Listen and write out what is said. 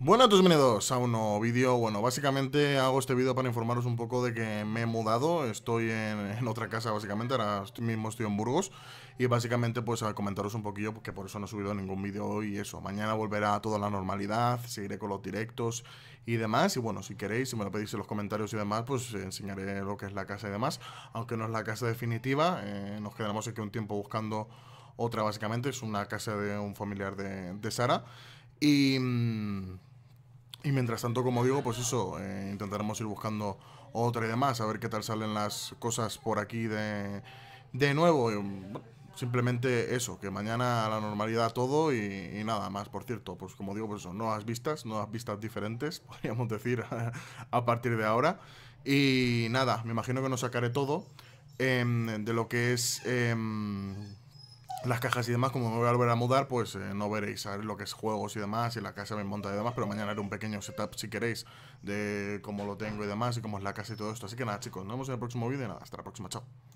Bueno, todos bienvenidos a un nuevo vídeo. Bueno, básicamente hago este vídeo para informaros un poco de que me he mudado. Estoy en, otra casa, básicamente. Ahora mismo estoy en Burgos. Y básicamente, pues, a comentaros un poquillo, porque por eso no he subido ningún vídeo hoy. y Eso, mañana volverá a toda la normalidad. Seguiré con los directos y demás. Y bueno, si queréis, si me lo pedís en los comentarios y demás, pues eh, enseñaré lo que es la casa y demás. Aunque no es la casa definitiva, eh, nos quedaremos aquí un tiempo buscando otra, básicamente. Es una casa de un familiar de, Sara. Y. Mm, y mientras tanto, como digo, pues eso, eh, intentaremos ir buscando otra y demás, a ver qué tal salen las cosas por aquí de, nuevo. Mm, simplemente eso, que mañana a la normalidad todo y, nada más. Por cierto, pues como digo, pues eso, nuevas vistas, nuevas vistas diferentes, podríamos decir, a partir de ahora. Y nada, me imagino que no sacaré todo em, de lo que es... Em, las cajas y demás, como me voy a volver a mudar, pues eh, no veréis ver lo que es juegos y demás, y la casa me monta y demás, pero mañana haré un pequeño setup si queréis de cómo lo tengo y demás, y cómo es la casa y todo esto. Así que nada, chicos, nos vemos en el próximo vídeo y nada, hasta la próxima, chao.